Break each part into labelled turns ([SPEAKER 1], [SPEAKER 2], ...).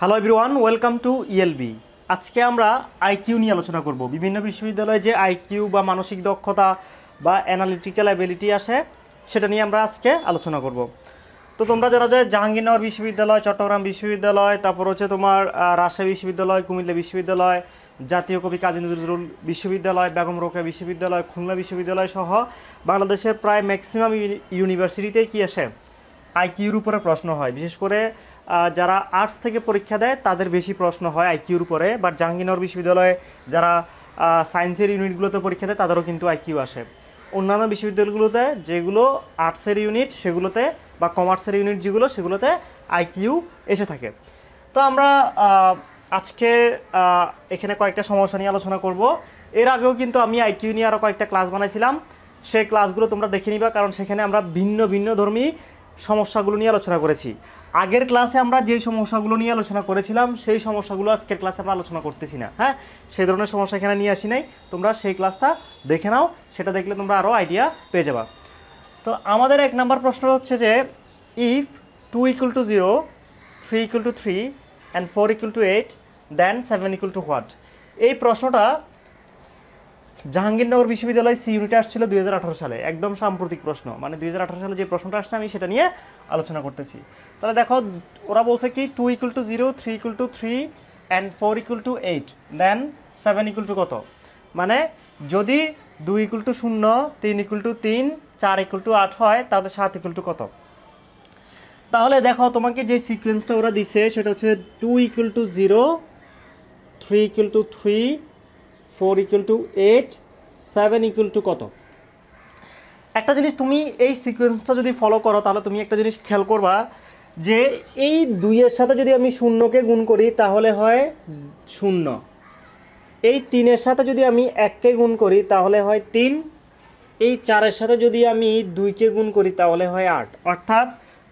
[SPEAKER 1] hello everyone welcome to ELB আজকে আমরা IQ নিয়ে আলোচনা করব বিভিন্ন বিশ্ববিদ্যালয়ে যে আইকিউ বা মানসিক দক্ষতা বা অ্যানালিটিক্যাল অ্যাবিলিটি আসে সেটা নিয়ে আমরা আজকে আলোচনা করব তো তোমরা যারা যে জাহাঙ্গীরনগর বিশ্ববিদ্যালয় চট্টগ্রাম বিশ্ববিদ্যালয় তারপর হচ্ছে তোমার রাজশাহী বিশ্ববিদ্যালয় কুমিল্লা বিশ্ববিদ্যালয় জাতীয় কবি কাজী নজরুল বিশ্ববিদ্যালয় বেগম রোকেয়া বিশ্ববিদ্যালয় খুলনা বিশ্ববিদ্যালয় সহ বাংলাদেশের প্রায় ম্যাক্সিমাম ইউনিভার্সিটিতেই কী আসে আইকিউর উপরে প্রশ্ন হয় বিশেষ করে যারা আর্টস থেকে পরীক্ষা দেয় তাদের বেশি প্রশ্ন হয় আইকিউর উপরে বাট জাহাঙ্গীরনগর বিশ্ববিদ্যালয়ে যারা সায়েন্সের ইউনিটগুলোতে পরীক্ষা দেয় তাদেরও কিন্তু আইকিউ আসে অন্যান্য বিশ্ববিদ্যালয়গুলোতে যেগুলো আর্টসের ইউনিট সেগুলোতে বা কমার্সের ইউনিট যেগুলো সেগুলোতে আইকিউ এসে থাকে তো আমরা আজকে এখানে কয়েকটা সমস্যা নিয়ে আলোচনা করব এর আগেও কিন্তু আমি আইকিউ নিয়ে আরও কয়েকটা ক্লাস বানাইছিলাম সেই ক্লাসগুলো তোমরা দেখে নিবা কারণ সেখানে আমরা ভিন্ন ভিন্ন ধর্মী সমস্যাগুলো নিয়ে আলোচনা করেছি আগের ক্লাসে আমরা যে সমস্যাগুলো নিয়ে আলোচনা করেছিলাম সেই সমস্যাগুলো আজকের ক্লাসে আমরা আলোচনা করতেছি না হ্যাঁ সেই ধরনের সমস্যা এখানে নিয়ে আসি নাই তোমরা সেই ক্লাসটা দেখে নাও সেটা দেখলে তোমরা আরও আইডিয়া পেয়ে যাবা তো আমাদের এক নাম্বার প্রশ্ন হচ্ছে যে if two equal to zero three equal to three and four equal to eight then seven equal to what এই প্রশ্নটা জাহাঙ্গীরনগর বিশ্ববিদ্যালয় সি ইউনিটে আসছিল দুই সালে একদম সাম্প্রতিক প্রশ্ন মানে দুই সালে যে প্রশ্নটা আসছে আমি সেটা নিয়ে আলোচনা করতেছি তাহলে দেখো ওরা বলছে কি two equal to zero three equal to three and four equal to eight then seven equal to কত মানে যদি দুই ইকুয়াল টু শূন্য তিন ইকুয়াল টু তিন চার ইকুয়াল টু আট হয় তাহলে সাত ইকুয়াল টু কত তাহলে দেখো তোমাকে যে সিকোয়েন্সটা ওরা দিছে সেটা হচ্ছে two equal to zero three equal to three four equal to eight seven equal to কত একটা জিনিস তুমি এই সিকোয়েন্সটা যদি ফলো করো তাহলে তুমি একটা জিনিস খেয়াল করবা যে এই দুইয়ের সাথে যদি আমি শূন্যকে গুণ করি তাহলে হয় শূন্য এই তিনের সাথে যদি আমি এককে গুণ করি তাহলে হয় তিন এই চারের সাথে যদি আমি দুইকে গুণ করি তাহলে হয় আট অর্থাৎ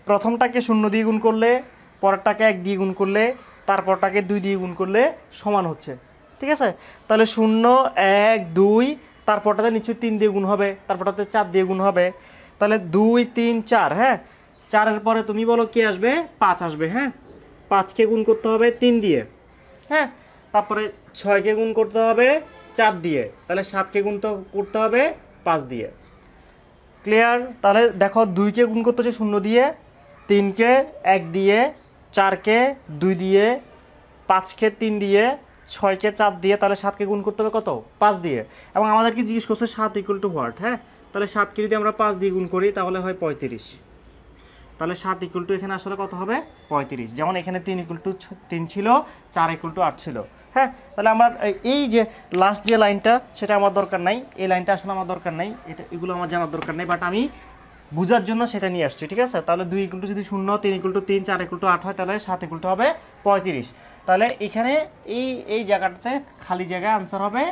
[SPEAKER 1] প্রথমটাকে শূন্য দিয়ে গুণ করলে পরেরটাকে এক দিয়ে গুণ করলে তারপরটাকে দুই দিয়ে গুণ করলে সমান হচ্ছে ঠিক আছে তাহলে শূন্য এক দুই তারপরটাতে নিশ্চয়ই তিন দিয়ে গুণ হবে তারপরটাতে চার দিয়ে গুণ হবে তাহলে দুই তিন চার হ্যাঁ চারের পরে তুমি বলো কি আসবে পাঁচ আসবে হ্যাঁ পাঁচকে গুণ করতে হবে তিন দিয়ে হ্যাঁ তারপরে ছয়কে গুণ করতে হবে চার দিয়ে তাহলে সাতকে গুণ তো করতে হবে পাঁচ দিয়ে ক্লিয়ার তাহলে দেখো দুইকে গুণ করতে হচ্ছে শূন্য দিয়ে তিনকে এক দিয়ে চারকে দুই দিয়ে পাঁচকে তিন দিয়ে ছয়কে চার দিয়ে তাহলে সাতকে গুণ করতে হবে কত পাঁচ দিয়ে এবং আমাদেরকে জিজ্ঞেস করছে সাত ইকুয়াল টু হোয়াট হ্যাঁ তাহলে সাতকে যদি আমরা পাঁচ দিয়ে গুণ করি তাহলে হয় পঁয়ত্রিশ তাহলে সাত ইকুয়াল টু এখানে আসলে কত হবে পঁয়ত্রিশ যেমন এখানে তিন ইকুয়াল টু তিন ছিল চার ইকুয়াল টু আট ছিল হ্যাঁ তাহলে আমার এই যে লাস্ট যে লাইনটা সেটা আমার দরকার নাই এই লাইনটা আসলে আমার দরকার নাই এটা এগুলো আমার জানার দরকার নেই বাট আমি বোঝার জন্য সেটা নিয়ে আসছি ঠিক আছে তাহলে দুই ইকুয়াল টু যদি শূন্য তিন ইকুয়াল টু তিন চার ইকুয়াল টু আট হয় তাহলে সাত ইকুয়াল টু হবে পঁয়ত্রিশ তাহলে এখানে এই এই জায়গাটাতে খালি জায়গায় আনসার হবে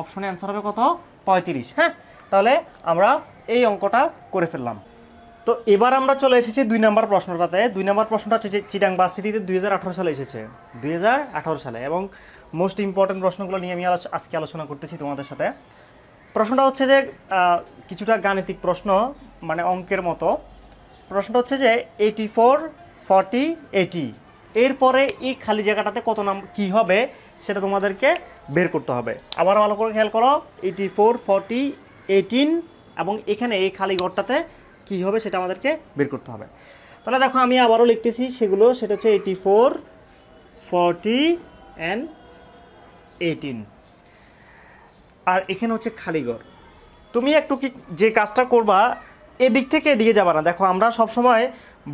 [SPEAKER 1] অপশনে অ্যান্সার হবে কত পঁয়ত্রিশ হ্যাঁ তাহলে আমরা এই অঙ্কটা করে ফেললাম তো এবার আমরা চলে এসেছি দুই নম্বর প্রশ্নটাতে দুই নম্বর প্রশ্নটা হচ্ছে চিটাং ভার্সিটিতে দুই সালে এসেছে দুই সালে এবং মোস্ট ইম্পর্টেন্ট প্রশ্নগুলো নিয়ে আমি আজকে আলোচনা করতেছি তোমাদের সাথে প্রশ্নটা হচ্ছে যে কিছুটা গাণিতিক প্রশ্ন মানে অঙ্কের মতো প্রশ্নটা হচ্ছে যে এইটি ফোর ফর্টি এইটি এরপরে এই খালি জায়গাটাতে কত নাম কি হবে সেটা তোমাদেরকে বের করতে হবে আবার ভালো করে খেয়াল করো এইটি ফোর ফর্টি এইটিন এবং এখানে এই খালি ঘরটাতে কী হবে সেটা আমাদেরকে বের করতে হবে তাহলে দেখো আমি আবারও লিখতেছি সেগুলো সেটা হচ্ছে eighty four forty and eighteen আর এখানে হচ্ছে খালিগড় তুমি একটু কি যে কাজটা করবা এদিক থেকে এদিকে যাবা না দেখো আমরা সবসময়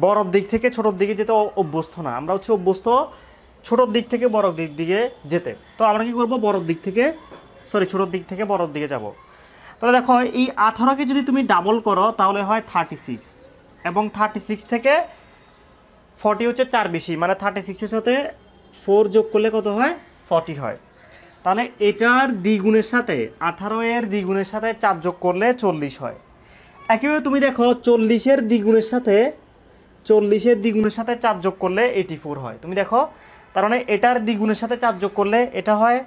[SPEAKER 1] বড়র দিক থেকে ছোটোর দিকে যেতে অভ্যস্ত না আমরা হচ্ছে অভ্যস্ত ছোটোর দিক থেকে বড়র দিক দিকে যেতে তো আমরা কী করবো বড়র দিক থেকে সরি ছোটোর দিক থেকে বড়র দিকে যাব তাহলে দেখো এই আঠারোকে যদি তুমি ডাবল করো তাহলে হয় থার্টি সিক্স এবং থার্টি সিক্স থেকে ফর্টি হচ্ছে চার বেশি মানে থার্টি সিক্সের সাথে ফোর যোগ করলে কত হয় ফর্টি হয় তাহলে এটার দ্বিগুণের সাথে আঠারো এর দ্বিগুণের সাথে চার যোগ করলে চল্লিশ হয় একেবারে তুমি দেখো চল্লিশের দ্বিগুণের সাথে চল্লিশের দ্বিগুণের সাথে চার যোগ করলে এটি ফোর হয় তুমি দেখো তার মানে এটার দ্বিগুণের সাথে চার যোগ করলে এটা হয়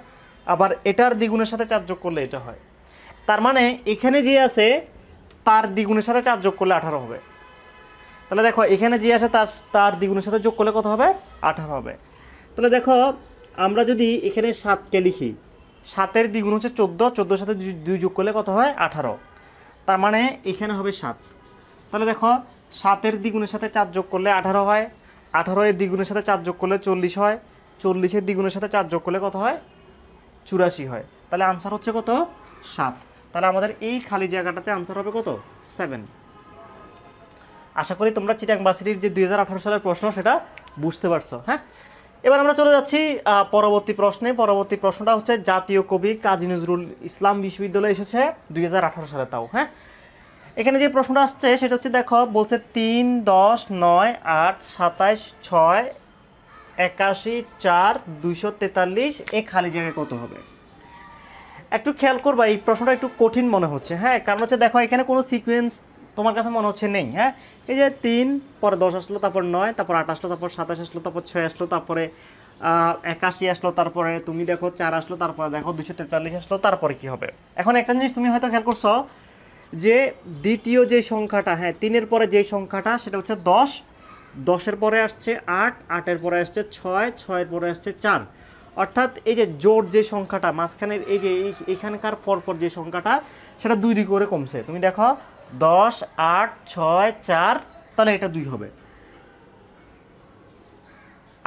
[SPEAKER 1] আবার এটার দ্বিগুণের সাথে চার যোগ করলে এটা হয় তার মানে এখানে যে আছে তার দ্বিগুণের সাথে চার যোগ করলে আঠারো হবে তাহলে দেখো এখানে যে আসে তার তার দ্বিগুণের সাথে যোগ করলে কত হবে আঠারো হবে তাহলে দেখো আমরা যদি এখানে সাতকে লিখি সাতের দ্বিগুণ হচ্ছে চোদ্দো চোদ্দোর সাথে দুই যোগ করলে কত হয় আঠারো তার মানে এখানে হবে সাত তাহলে দেখো সাতের দ্বিগুণের সাথে চার যোগ করলে আঠারো হয় আঠারোয়ের দ্বিগুণের সাথে চার যোগ করলে চল্লিশ হয় চল্লিশের দ্বিগুণের সাথে চার যোগ করলে কত হয় চুরাশি হয় তাহলে আনসার হচ্ছে কত সাত তাহলে আমাদের এই খালি জায়গাটাতে আনসার হবে কত সেভেন আশা করি তোমরা চিটাং বাসিটির যে দুই সালের প্রশ্ন সেটা বুঝতে পারছো হ্যাঁ এবার আমরা চলে যাচ্ছি পরবর্তী প্রশ্নে পরবর্তী প্রশ্নটা হচ্ছে জাতীয় কবি কাজী নজরুল ইসলাম বিশ্ববিদ্যালয়ে এসেছে দুই সালে তাও হ্যাঁ এখানে যে প্রশ্নটা আসছে সেটা হচ্ছে দেখো বলছে তিন দশ নয় আট সাতাইশ ছয় একাশি চার দুইশো তেতাল্লিশ এ খালি জায়গায় কত হবে একটু খেয়াল করবা এই প্রশ্নটা একটু কঠিন মনে হচ্ছে হ্যাঁ কারণ হচ্ছে দেখো এখানে কোনো সিকোয়েন্স তোমার কাছে মনে হচ্ছে নেই হ্যাঁ এই যে তিন পরে দশ আসলো তারপর নয় তারপর আট আসলো তারপর সাতাশ আসলো তারপর ছয় আসলো তারপরে একাশি আসলো তারপরে তুমি দেখো চার আসলো তারপরে দেখো দুশো তেতাল্লিশ আসলো তারপরে কী হবে এখন একটা জিনিস তুমি হয়তো খেয়াল করছো যে দ্বিতীয় যে সংখ্যাটা হ্যাঁ তিনের পরে যে সংখ্যাটা সেটা হচ্ছে দশ দশের পরে আসছে আট আটের পরে আসছে ছয় ছয়ের পরে আসছে চার অর্থাৎ এই যে জোর যে সংখ্যাটা মাঝখানের এই যে এখানকার পরপর যে সংখ্যাটা সেটা দুই দুই করে কমছে তুমি দেখো দশ আট ছয় চার তাহলে এটা দুই হবে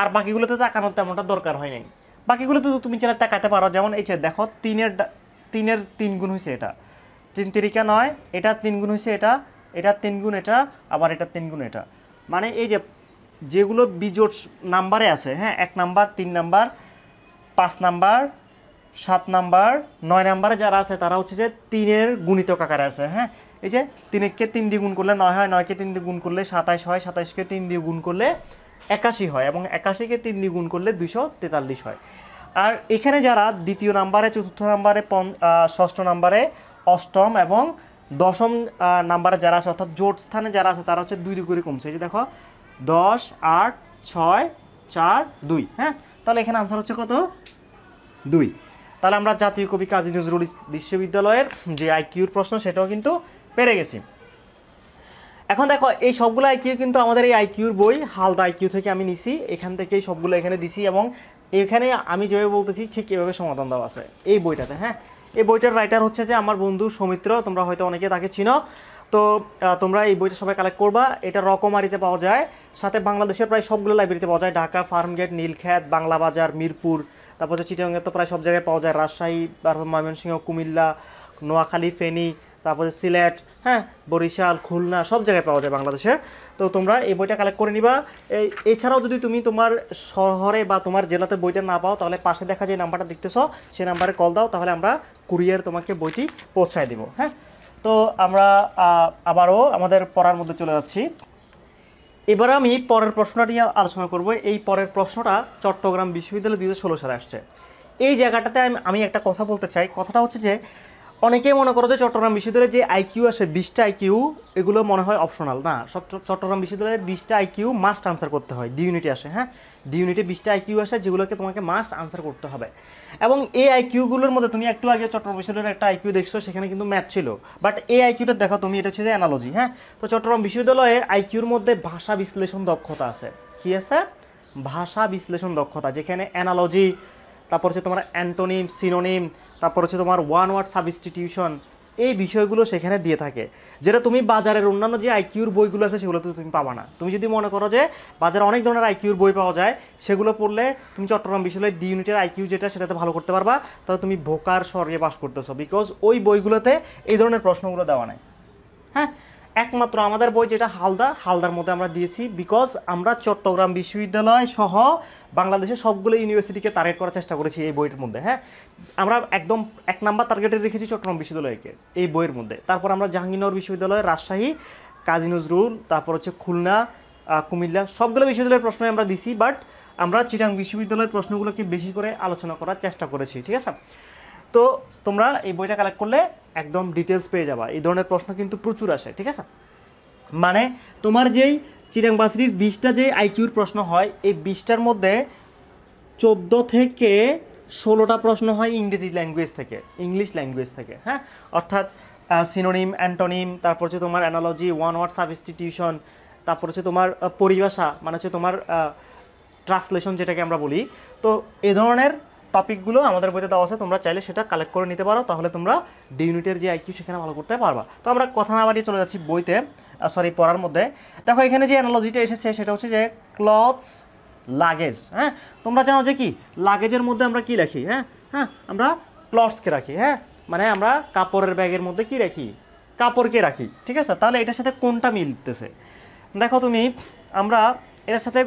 [SPEAKER 1] আর বাকিগুলোতে তাকানোর তেমনটা দরকার হয় নাই বাকিগুলোতে তো তুমি চাইলে তাকাতে পারো যেমন এই যে দেখো তিনের তিনের তিন গুণ হয়েছে এটা তিন তিরিকা নয় এটা তিন গুণ হয়েছে এটা এটা তিন গুণ এটা আবার এটা তিন গুণ এটা মানে এই যে যেগুলো বিজোট নাম্বারে আছে হ্যাঁ এক নাম্বার তিন নাম্বার পাঁচ নাম্বার সাত নাম্বার নয় নাম্বারে যারা আছে তারা হচ্ছে যে তিনের গুণিতক আকারে আছে হ্যাঁ এই যে তিনেককে তিন দিয়ে গুণ করলে নয় হয় নয়কে তিন দিয়ে গুণ করলে সাতাইশ হয় সাতাইশকে তিন দিয়ে গুণ করলে একাশি হয় এবং একাশিকে তিন দিয়ে গুণ করলে দুশো তেতাল্লিশ হয় আর এখানে যারা দ্বিতীয় নাম্বারে চতুর্থ নাম্বারে পঞ্চ ষষ্ঠ নাম্বারে অষ্টম এবং দশম নাম্বারে যারা আছে অর্থাৎ জোট স্থানে যারা আছে তারা হচ্ছে দুই দুই করে কমছে এই যে দেখো দশ আট ছয় চার দুই হ্যাঁ তাহলে এখানে আনসার হচ্ছে কত দুই তাহলে আমরা জাতীয় কবি কাজী নজরুল বিশ্ববিদ্যালয়ের যে আইকিউর প্রশ্ন সেটাও কিন্তু পেরে গেছি এখন দেখো এই সবগুলো আইকিউ কিন্তু আমাদের এই আইকিউর বই হালদা আইকিউ থেকে আমি নিছি এখান থেকে সবগুলো এখানে দিছি এবং এখানে আমি যেভাবে বলতেছি ঠিক এভাবে সমাধান দেওয়া আছে এই বইটাতে হ্যাঁ এই বইটার রাইটার হচ্ছে যে আমার বন্ধু সৌমিত্র তোমরা হয়তো অনেকে তাকে চিনো তো তোমরা এই বইটা সবাই কালেক্ট করবা এটা রকমারিতে পাওয়া যায় সাথে বাংলাদেশের প্রায় সবগুলো লাইব্রেরিতে পাওয়া যায় ঢাকা ফার্মগেট নীলখ্যাত বাংলা বাজার মিরপুর তারপর হচ্ছে চিটিংয়ে তো প্রায় সব জায়গায় পাওয়া যায় রাজশাহী তারপর ময়মনসিংহ কুমিল্লা নোয়াখালী ফেনী তারপরে সিলেট হ্যাঁ বরিশাল খুলনা সব জায়গায় পাওয়া যায় বাংলাদেশের তো তোমরা এই বইটা কালেক্ট করে নিবা এছাড়াও যদি তুমি তোমার শহরে বা তোমার জেলাতে বইটা না পাও তাহলে পাশে দেখা যে নাম্বারটা দেখতেছ সেই নাম্বারে কল দাও তাহলে আমরা কুরিয়ার তোমাকে বইটি পৌঁছায় দেবো হ্যাঁ তো আমরা আবারও আমাদের পড়ার মধ্যে চলে যাচ্ছি এবার আমি পরের প্রশ্নটা নিয়ে আলোচনা করব এই পরের প্রশ্নটা চট্টগ্রাম বিশ্ববিদ্যালয় দুই সালে আসছে এই জায়গাটাতে আমি একটা কথা বলতে চাই কথাটা হচ্ছে যে অনেকেই মনে করো যে চট্টগ্রাম বিশ্ববিদ্যালয়ে যে আইকিউ আসে বিশটা আইকিউ এগুলো মনে হয় অপশনাল না সব চট্টগ্রাম বিশ্ববিদ্যালয়ে বিশটা আইকিউ মাস্ট আনসার করতে হয় ডি ইউনিটে আসে হ্যাঁ ডি ইউনিটে বিশটা আইকিউ আসে যেগুলোকে তোমাকে মাস্ট আনসার করতে হবে এবং এই আইকিউগুলোর মধ্যে তুমি একটু আগে চট্টগ্রাম বিশ্ববিদ্যালয়ের একটা আইকিউ দেখছো সেখানে কিন্তু ম্যাথ ছিল বাট এই আইকিউটা দেখো তুমি এটা হচ্ছে যে অ্যানালজি হ্যাঁ তো চট্টগ্রাম বিশ্ববিদ্যালয়ের আইকিউর মধ্যে ভাষা বিশ্লেষণ দক্ষতা আছে কী আছে ভাষা বিশ্লেষণ দক্ষতা যেখানে অ্যানালজি তারপর হচ্ছে তোমার অ্যান্টোনিম সিনোনিম তারপর হচ্ছে তোমার ওয়ান ওয়ার্ড সাবস্টিটিউশন এই বিষয়গুলো সেখানে দিয়ে থাকে যেটা তুমি বাজারের অন্যান্য যে আইকিউর বইগুলো আছে সেগুলোতে তুমি পাবা না তুমি যদি মনে করো যে বাজারে অনেক ধরনের আইকিউর বই পাওয়া যায় সেগুলো পড়লে তুমি চট্টগ্রাম বিশ্ববিদ্যালয়ের ডি ইউনিটের আইকিউ যেটা সেটাতে ভালো করতে পারবা তাহলে তুমি ভোকার স্বর্গে বাস করতেছো বিকজ ওই বইগুলোতে এই ধরনের প্রশ্নগুলো দেওয়া নাই হ্যাঁ একমাত্র আমাদের বই যেটা হালদা হালদার মধ্যে আমরা দিয়েছি বিকজ আমরা চট্টগ্রাম বিশ্ববিদ্যালয় সহ বাংলাদেশের সবগুলো ইউনিভার্সিটিকে টার্গেট করার চেষ্টা করেছি এই বইয়ের মধ্যে হ্যাঁ আমরা একদম এক নাম্বার টার্গেটে রেখেছি চট্টগ্রাম বিশ্ববিদ্যালয়কে এই বইয়ের মধ্যে তারপর আমরা জাহাঙ্গীরনগর বিশ্ববিদ্যালয় রাজশাহী কাজী নজরুল তারপর হচ্ছে খুলনা কুমিল্লা সবগুলো বিশ্ববিদ্যালয়ের প্রশ্ন আমরা দিছি বাট আমরা চিরাং বিশ্ববিদ্যালয়ের প্রশ্নগুলোকে বেশি করে আলোচনা করার চেষ্টা করেছি ঠিক আছে তো তোমরা এই বইটা কালেক্ট করলে একদম ডিটেলস পেয়ে যাবা এই ধরনের প্রশ্ন কিন্তু প্রচুর আসে ঠিক আছে মানে তোমার যেই চিরাংবাসির বিশটা যে আইকিউর প্রশ্ন হয় এই বিশটার মধ্যে চোদ্দ থেকে ষোলোটা প্রশ্ন হয় ইংরেজি ল্যাঙ্গুয়েজ থেকে ইংলিশ ল্যাঙ্গুয়েজ থেকে হ্যাঁ অর্থাৎ সিনোনিম অ্যান্টোনিম তারপর হচ্ছে তোমার অ্যানালজি ওয়ান ওয়ার্ড সাবস্টিটিউশন তারপর হচ্ছে তোমার পরিভাষা মানে হচ্ছে তোমার ট্রান্সলেশন যেটাকে আমরা বলি তো এ ধরনের টপিকগুলো আমাদের বইতে দেওয়া আছে তোমরা চাইলে সেটা কালেক্ট করে নিতে পারো তাহলে তোমরা ডি ইউনিটের যে আইকিউ সেখানে ভালো করতে পারবা তো আমরা কথা না বাড়িয়ে চলে যাচ্ছি বইতে সরি পড়ার মধ্যে দেখো এখানে যে অ্যানালজিটা এসেছে সেটা হচ্ছে যে ক্লথস লাগেজ হ্যাঁ তোমরা জানো যে কি লাগেজের মধ্যে আমরা কি রাখি হ্যাঁ হ্যাঁ আমরা ক্লথসকে রাখি হ্যাঁ মানে আমরা কাপড়ের ব্যাগের মধ্যে কি রাখি কাপড়কে রাখি ঠিক আছে তাহলে এটার সাথে কোনটা মিলতেছে দেখো তুমি আমরা এটার সাথে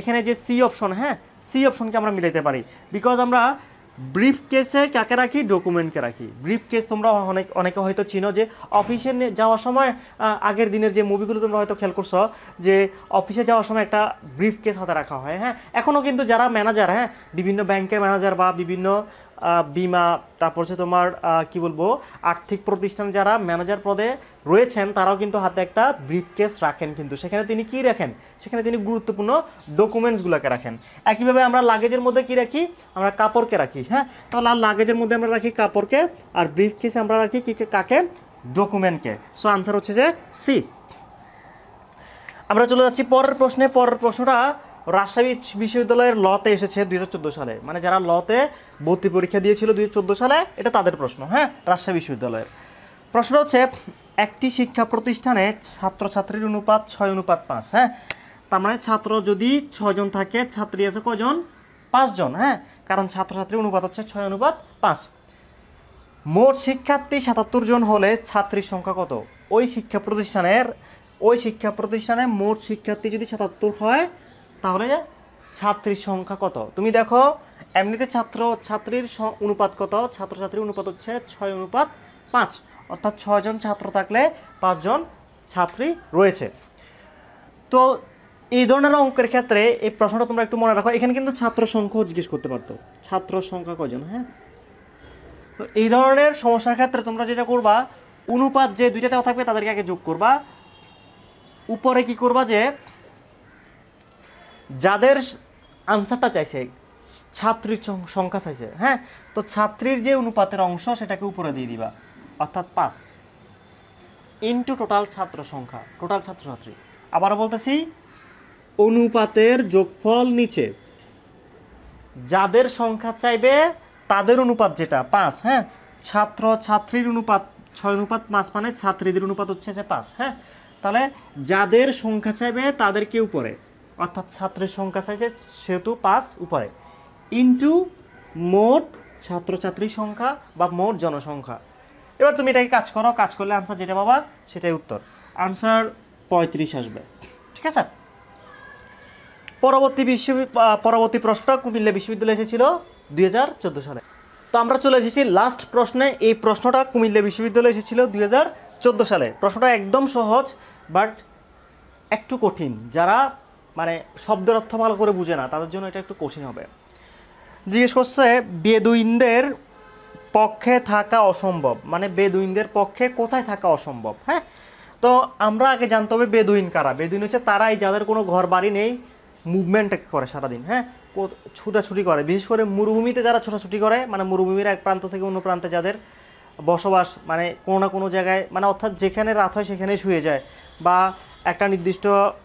[SPEAKER 1] এখানে যে সি অপশন হ্যাঁ সি অপশনকে আমরা মিলাইতে পারি বিকজ আমরা ব্রিফ কেসে কাকে রাখি ডকুমেন্টকে রাখি ব্রিফ কেস তোমরা অনেক অনেকে হয়তো চিনো যে অফিসে যাওয়ার সময় আগের দিনের যে মুভিগুলো তোমরা হয়তো খেয়াল করছো যে অফিসে যাওয়ার সময় একটা ব্রিফ কেস হাতে রাখা হয় হ্যাঁ এখনও কিন্তু যারা ম্যানেজার হ্যাঁ বিভিন্ন ব্যাংকের ম্যানেজার বা বিভিন্ন বিমা তারপর হচ্ছে তোমার কি বলবো আর্থিক প্রতিষ্ঠান যারা ম্যানেজার পদে রয়েছেন তারাও কিন্তু হাতে একটা ব্রিফকেস রাখেন কিন্তু সেখানে তিনি কি রাখেন সেখানে তিনি গুরুত্বপূর্ণ ডকুমেন্টসগুলোকে রাখেন একইভাবে আমরা লাগেজের মধ্যে কি রাখি আমরা কাপড়কে রাখি হ্যাঁ তাহলে আর লাগেজের মধ্যে আমরা রাখি কাপড়কে আর ব্রিফকেসে আমরা রাখি কী কাকে ডকুমেন্টকে সো আনসার হচ্ছে যে সি আমরা চলে যাচ্ছি পরের প্রশ্নে পরের প্রশ্নটা রাজশাহী বিশ্ববিদ্যালয়ের লতে এসেছে দুই সালে মানে যারা লতে ভর্তি পরীক্ষা দিয়েছিল দুই সালে এটা তাদের প্রশ্ন হ্যাঁ রাজশাহী বিশ্ববিদ্যালয়ের প্রশ্ন হচ্ছে একটি শিক্ষা প্রতিষ্ঠানে ছাত্রছাত্রীর অনুপাত ছয় অনুপাত পাঁচ হ্যাঁ তার মানে ছাত্র যদি ছজন থাকে ছাত্রী আছে কজন পাঁচজন হ্যাঁ কারণ ছাত্রছাত্রীর অনুপাত হচ্ছে ছয় অনুপাত পাঁচ মোট শিক্ষার্থী সাতাত্তর জন হলে ছাত্রীর সংখ্যা কত ওই শিক্ষা প্রতিষ্ঠানের ওই শিক্ষা প্রতিষ্ঠানে মোট শিক্ষার্থী যদি সাতাত্তর হয় তাহলে ছাত্রীর সংখ্যা কত তুমি দেখো এমনিতে ছাত্র ছাত্রীর অনুপাত কত ছাত্রছাত্রীর অনুপাত হচ্ছে ছয় অনুপাত পাঁচ অর্থাৎ ছজন ছাত্র থাকলে পাঁচজন ছাত্রী রয়েছে তো এই ধরনের অঙ্কের ক্ষেত্রে এই প্রশ্নটা তোমরা একটু মনে রাখো এখানে কিন্তু ছাত্র সংখ্যাও জিজ্ঞেস করতে পারতো ছাত্র সংখ্যা কজন হ্যাঁ তো এই ধরনের সমস্যার ক্ষেত্রে তোমরা যেটা করবা অনুপাত যে দুইটা দেওয়া থাকবে তাদেরকে আগে যোগ করবা উপরে কি করবা যে যাদের আনসারটা চাইছে ছাত্রীর সংখ্যা চাইছে হ্যাঁ তো ছাত্রীর যে অনুপাতের অংশ সেটাকে উপরে দিয়ে দিবা অর্থাৎ পাঁচ ইন্টু টোটাল ছাত্র সংখ্যা টোটাল ছাত্রছাত্রী আবারও বলতেছি অনুপাতের যোগফল নিচে যাদের সংখ্যা চাইবে তাদের অনুপাত যেটা পাঁচ হ্যাঁ ছাত্র ছাত্রীর অনুপাত ছয় অনুপাত পাঁচ মানে ছাত্রীদের অনুপাত হচ্ছে যে পাঁচ হ্যাঁ তাহলে যাদের সংখ্যা চাইবে তাদেরকে উপরে অর্থাৎ ছাত্রের সংখ্যা চাইছে সেহেতু পাঁচ উপরে ইন্টু মোট ছাত্রছাত্রীর সংখ্যা বা মোট জনসংখ্যা এবার তুমি এটাকে কাজ করো কাজ করলে আনসার যেটা পাবা সেটাই উত্তর আনসার পঁয়ত্রিশ আসবে ঠিক আছে পরবর্তী বিশ্ব পরবর্তী প্রশ্নটা কুমিল্লা বিশ্ববিদ্যালয়ে এসেছিল দুই সালে তো আমরা চলে এসেছি লাস্ট প্রশ্নে এই প্রশ্নটা কুমিল্লা বিশ্ববিদ্যালয়ে এসেছিল দুই সালে প্রশ্নটা একদম সহজ বাট একটু কঠিন যারা মানে শব্দের অর্থ ভালো করে বুঝে না তাদের জন্য এটা একটু কঠিন হবে জিজ্ঞেস করছে বেদুইনদের পক্ষে থাকা অসম্ভব মানে বেদুইনদের পক্ষে কোথায় থাকা অসম্ভব হ্যাঁ তো আমরা আগে জানতে হবে বেদুইন কারা বেদুইন হচ্ছে তারাই যাদের কোনো ঘর বাড়ি নেই মুভমেন্ট করে সারাদিন হ্যাঁ ছুটাছুটি করে বিশেষ করে মরুভূমিতে যারা ছোটাছুটি করে মানে মরুভূমির এক প্রান্ত থেকে অন্য প্রান্তে যাদের বসবাস মানে কোনো না কোনো জায়গায় মানে অর্থাৎ যেখানে রাত হয় সেখানে শুয়ে যায় বা একটা নির্দিষ্ট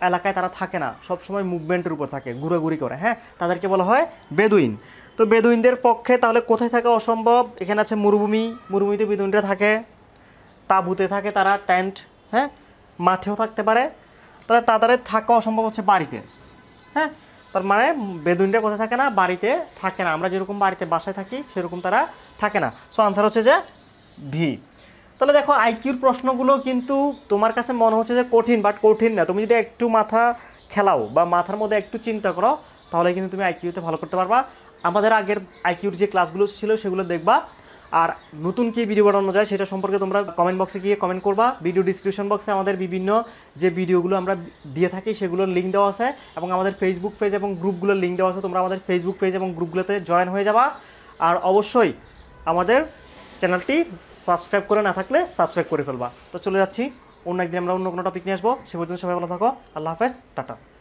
[SPEAKER 1] এলাকায় তারা থাকে না সবসময় মুভমেন্টের উপর থাকে ঘুরাঘুরি করে হ্যাঁ তাদেরকে বলা হয় বেদুইন তো বেদুইনদের পক্ষে তাহলে কোথায় থাকা অসম্ভব এখানে আছে মরুভূমি মরুভূমিতে বেদুইনরা থাকে তাঁবুতে থাকে তারা ট্যান্ট হ্যাঁ মাঠেও থাকতে পারে তাহলে তাদের থাকা অসম্ভব হচ্ছে বাড়িতে হ্যাঁ তার মানে বেদুইনরা কোথায় থাকে না বাড়িতে থাকে না আমরা যেরকম বাড়িতে বাসায় থাকি সেরকম তারা থাকে না সো আনসার হচ্ছে যে ভি তাহলে দেখো আইকিউর প্রশ্নগুলো কিন্তু তোমার কাছে মনে হচ্ছে যে কঠিন বাট কঠিন না তুমি যদি একটু মাথা খেলাও বা মাথার মধ্যে একটু চিন্তা করো তাহলে কিন্তু তুমি আইকিউতে ভালো করতে পারবা আমাদের আগের আইকিউর যে ক্লাসগুলো ছিল সেগুলো দেখবা আর নতুন কি ভিডিও বানানো যায় সেটা সম্পর্কে তোমরা কমেন্ট বক্সে গিয়ে কমেন্ট করবা ভিডিও ডিসক্রিপশন বক্সে আমাদের বিভিন্ন যে ভিডিওগুলো আমরা দিয়ে থাকি সেগুলোর লিঙ্ক দেওয়া আছে এবং আমাদের ফেসবুক পেজ এবং গ্রুপগুলোর লিঙ্ক দেওয়া আছে তোমরা আমাদের ফেসবুক পেজ এবং গ্রুপগুলোতে জয়েন হয়ে যাবা আর অবশ্যই আমাদের চ্যানেলটি সাবস্ক্রাইব করে না থাকলে সাবস্ক্রাইব করে ফেলবা তো চলে যাচ্ছি অন্য একদিন আমরা অন্য কোনো টপিক নিয়ে আসবো সে পর্যন্ত সবাই ভালো থাকো আল্লাহ হাফেজ টাটা